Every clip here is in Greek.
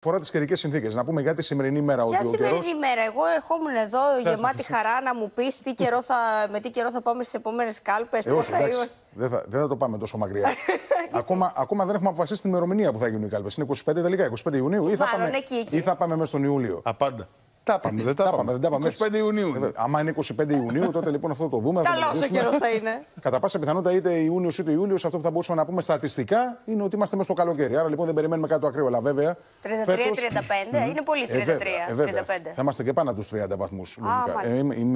Φορά τις καιρικές συνθήκες. Να πούμε για τη σημερινή μέρα. Για σημερινή καιρός... μέρα. Εγώ ερχόμουν εδώ γεμάτη χαρά να μου πεις τι καιρό θα, με τι καιρό θα πάμε στις επόμενες κάλπες. Ε, θα είμαστε. Δεν θα, δεν θα το πάμε τόσο μακριά. ακόμα, ακόμα δεν έχουμε αποφασίσει την ημερομηνία που θα γίνουν οι κάλπες. Είναι 25 τελικά, 25 Ιουνίου ή θα, πάμε, εκεί, ή θα πάμε μέσα στον Ιούλιο. Απάντα. Τα πάμε, δεν τα πάμε. 25 Ιουνίου. Αν είναι 25 Ιουνίου, τότε λοιπόν αυτό το δούμε. Καλός ο καιρός θα είναι. Κατά πάσα πιθανότητα είτε Ιούνιος είτε Ιούλιος, αυτό που θα μπορούσαμε να πούμε στατιστικά είναι ότι είμαστε μέσα στο καλοκαίρι. Άρα λοιπόν δεν περιμένουμε κάτι ακραίο. Αλλά βέβαια. 33-35 είναι πολύ 33. Ε, 35. Ε, θα είμαστε και πάνω του 30 βαθμού.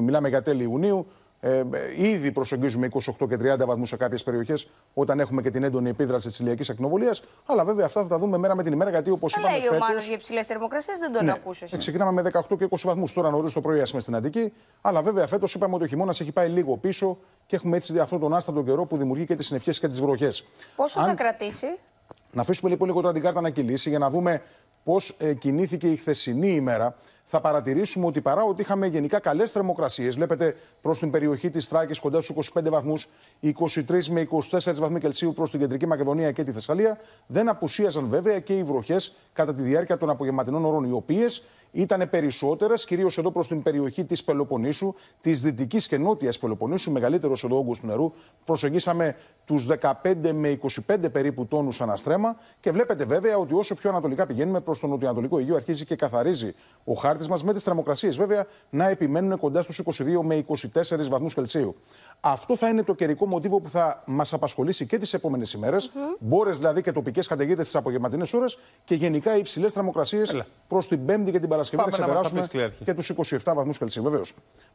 μιλάμε για τέλη Ιουνίου. Ε, ήδη προσεγγίζουμε 28 και 30 βαθμούς σε κάποιες περιοχές όταν έχουμε και την έντονη επίδραση της ηλιακής ακνοβολία. Αλλά βέβαια αυτά θα τα δούμε μέρα με την ημέρα γιατί όπως είπαμε. Λέει φέτος, ο Μάνος για υψηλές θερμοκρασίες, δεν τον ναι, ακούσες. Ε, ξεκινάμε με 18 και 20 βαθμούς. Τώρα νωρίς το πρωί ας στην Αντική. Αλλά βέβαια φέτος είπαμε ότι ο χειμώνας έχει πάει λίγο πίσω και έχουμε έτσι αυτόν τον άστατο καιρό που δημιουργεί και τις συνευχέ και τις βροχές. Πόσο θα κρατήσει. Να αφήσουμε λοιπόν λίγο τώρα την κάρτα να κυλήσει για να δούμε πώς ε, κινήθηκε η χθεσινή ημέρα θα παρατηρήσουμε ότι παρά ότι είχαμε γενικά καλές θερμοκρασίες, βλέπετε προς την περιοχή της Θράκης κοντά στους 25 βαθμού, 23 με 24 βαθμοί Κελσίου προς την κεντρική Μακεδονία και τη Θεσσαλία, δεν απουσίαζαν βέβαια και οι βροχές κατά τη διάρκεια των απογευματινών ώρων, οι οποίες ήταν περισσότερες, κυρίως εδώ προς την περιοχή της Πελοποννήσου, της δυτικής και νότιας Πελοποννήσου, μεγαλύτερος εδώ όγκος του νερού. Προσεγγίσαμε τους 15 με 25 περίπου τόνους αναστρέμα και βλέπετε βέβαια ότι όσο πιο ανατολικά πηγαίνουμε προς τον νοτιοανατολικό Αιγαίο, αρχίζει και καθαρίζει ο χάρτης μας με τις θερμοκρασίες βέβαια να επιμένουν κοντά στους 22 με 24 βαθμούς Κελσίου. Αυτό θα είναι το καιρικό μοτίβο που θα μας απασχολήσει και τις επόμενες ημέρες. Mm-hmm. Μπόρες δηλαδή και τοπικές καταιγίδες στις απογευματινές ώρες και γενικά υψηλές θερμοκρασίες προς την Πέμπτη και την Παρασκευή. Πάμε θα ξεπεράσουμε και τους 27 βαθμούς Κελσίου, βεβαίως.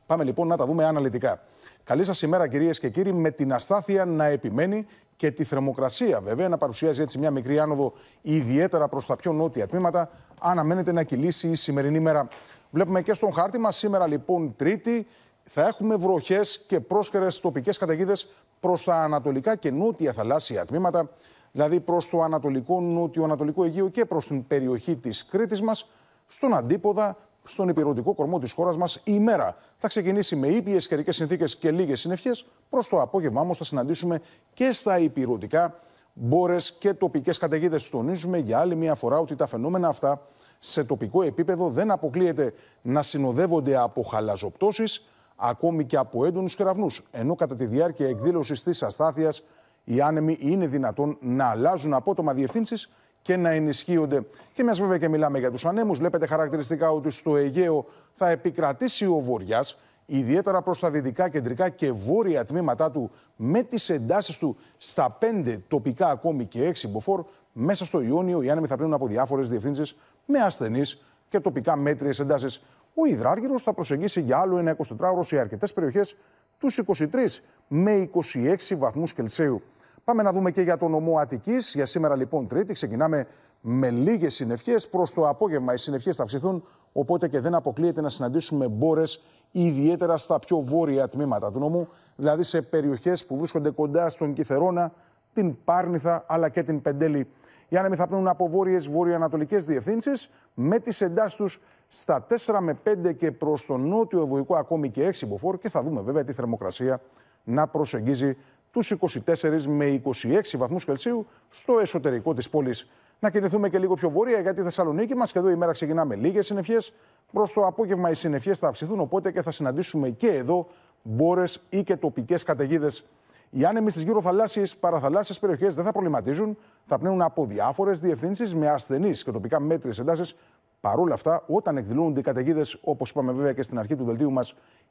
Πάμε λοιπόν να τα δούμε αναλυτικά. Καλή σας ημέρα, κυρίες και κύριοι, με την αστάθεια να επιμένει και τη θερμοκρασία, βέβαια, να παρουσιάζει έτσι μια μικρή άνοδο, ιδιαίτερα προς τα πιο νότια τμήματα. Αναμένεται να κυλήσει η σημερινή μέρα. Βλέπουμε και στον χάρτη μας σήμερα λοιπόν Τρίτη θα έχουμε βροχές και πρόσχερε τοπικές καταιγίδες προς τα ανατολικά και νότια θαλάσσια τμήματα, δηλαδή προς το ανατολικό, νότιο-ανατολικό Αιγαίο και προς την περιοχή της Κρήτης μας, στον αντίποδα, στον υπηρετικό κορμό της χώρας μας. Η μέρα θα ξεκινήσει με ήπιες καιρικές συνθήκες και λίγες συνευχέ. Προς το απόγευμα όμω θα συναντήσουμε και στα υπηρετικά μπόρες και τοπικές καταιγίδες. Τονίζουμε για άλλη μια φορά ότι τα φαινόμενα αυτά σε τοπικό επίπεδο δεν αποκλείεται να συνοδεύονται από χαλαζοπτώσεις, ακόμη και από έντονους κεραυνούς, ενώ κατά τη διάρκεια εκδήλωσης της αστάθειας οι άνεμοι είναι δυνατόν να αλλάζουν απότομα διευθύνσεις και να ενισχύονται. Και μιας βέβαια και μιλάμε για τους ανέμους, βλέπετε χαρακτηριστικά ότι στο Αιγαίο θα επικρατήσει ο βορειά, ιδιαίτερα προς τα δυτικά, κεντρικά και βόρεια τμήματά του, με τις εντάσεις του στα πέντε τοπικά ακόμη και έξι μποφόρ. Μέσα στο Ιούνιο οι άνεμοι θα πλύνουν από διάφορες διευθύνσεις με ασθενείς και τοπικά μέτριες εντάσεις ο Ιδράργυρος θα προσεγγίσει για άλλο ένα 24ωρο σε αρκετές περιοχές τους 23 με 26 βαθμούς Κελσίου. Πάμε να δούμε και για τον νομό Αττικής. Για σήμερα λοιπόν Τρίτη ξεκινάμε με λίγες συνευχέ. Προς το απόγευμα οι συνευχέ θα αυξηθούν, οπότε και δεν αποκλείεται να συναντήσουμε μπόρες ιδιαίτερα στα πιο βόρεια τμήματα του νομού, δηλαδή σε περιοχές που βρίσκονται κοντά στον Κυθερόνα, την Πάρνηθα αλλά και την Πεντέλη. Οι άνεμοι θα πνούν από βόρειες βορειοανατολικέ διευθύνσεις με τις εντάσεις τους στα 4 με 5 και προς το νότιο ευωικό ακόμη και 6 μποφόρ και θα δούμε βέβαια τη θερμοκρασία να προσεγγίζει τους 24 με 26 βαθμούς Κελσίου στο εσωτερικό της πόλης. Να κινηθούμε και λίγο πιο βόρεια γιατί τη Θεσσαλονίκη μας και εδώ η μέρα ξεκινά με λίγες συννεφιές. Προς το απόγευμα οι συννεφιές θα αυξηθούν οπότε και θα συναντήσουμε και εδώ μπόρες ή και τοπικές καταιγίδες. Οι άνεμοι στις γύρω θαλάσσιες παραθαλάσσιες περιοχές δεν θα προβληματίζουν, θα πνέουν από διάφορες διευθύνσεις με ασθενείς και τοπικά μέτριε εντάσει Παρ' όλα αυτά, όταν εκδηλώνονται οι καταιγίδες, όπως είπαμε βέβαια και στην αρχή του δελτίου μας,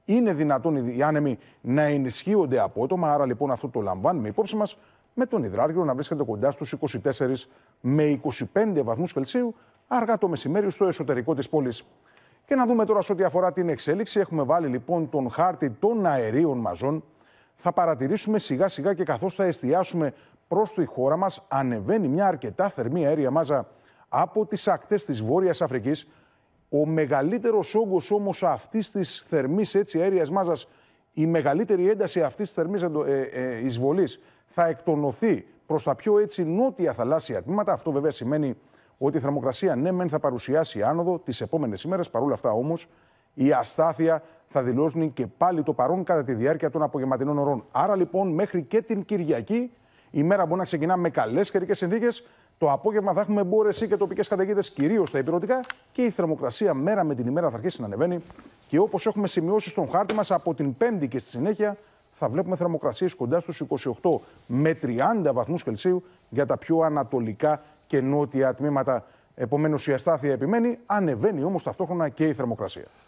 είναι δυνατόν οι άνεμοι να ενισχύονται απότομα. Άρα λοιπόν αυτό το λαμβάνουμε υπόψη μας με τον υδράργυρο να βρίσκεται κοντά στους 24 με 25 βαθμούς Κελσίου αργά το μεσημέρι στο εσωτερικό της πόλης. Και να δούμε τώρα σε ό,τι αφορά την εξέλιξη. Έχουμε βάλει λοιπόν τον χάρτη των αερίων μαζών. Θα παρατηρήσουμε σιγά σιγά και καθώς θα εστιάσουμε προς τη χώρα μας, ανεβαίνει μια αρκετά θερμή αέρια μάζα από τις ακτές της Βόρειας Αφρικής. Ο μεγαλύτερος όγκος όμως αυτής της θερμής έτσι, αέριας μάζας, η μεγαλύτερη ένταση αυτής της θερμής ε, ε, εισβολής θα εκτονωθεί προς τα πιο έτσι νότια θαλάσσια τμήματα. Αυτό βέβαια σημαίνει ότι η θερμοκρασία ναι μεν θα παρουσιάσει άνοδο τις επόμενες ημέρες, παρόλα αυτά όμως η αστάθεια θα δηλώσουν και πάλι το παρόν κατά τη διάρκεια των απογευματινών ωρών. Άρα λοιπόν μέχρι και την Κυριακή η μέρα μπορεί να ξεκινά με καλές καιρικές συνθήκες, το απόγευμα θα έχουμε μπόρεση και τοπικές καταιγίδες, κυρίως στα υπηρετικά, και η θερμοκρασία μέρα με την ημέρα θα αρχίσει να ανεβαίνει. Και όπως έχουμε σημειώσει στον χάρτη μας, από την Πέμπτη και στη συνέχεια θα βλέπουμε θερμοκρασίες κοντά στους 28 με 30 βαθμούς Κελσίου για τα πιο ανατολικά και νότια τμήματα. Επομένως, η αστάθεια επιμένει, ανεβαίνει όμως ταυτόχρονα και η θερμοκρασία.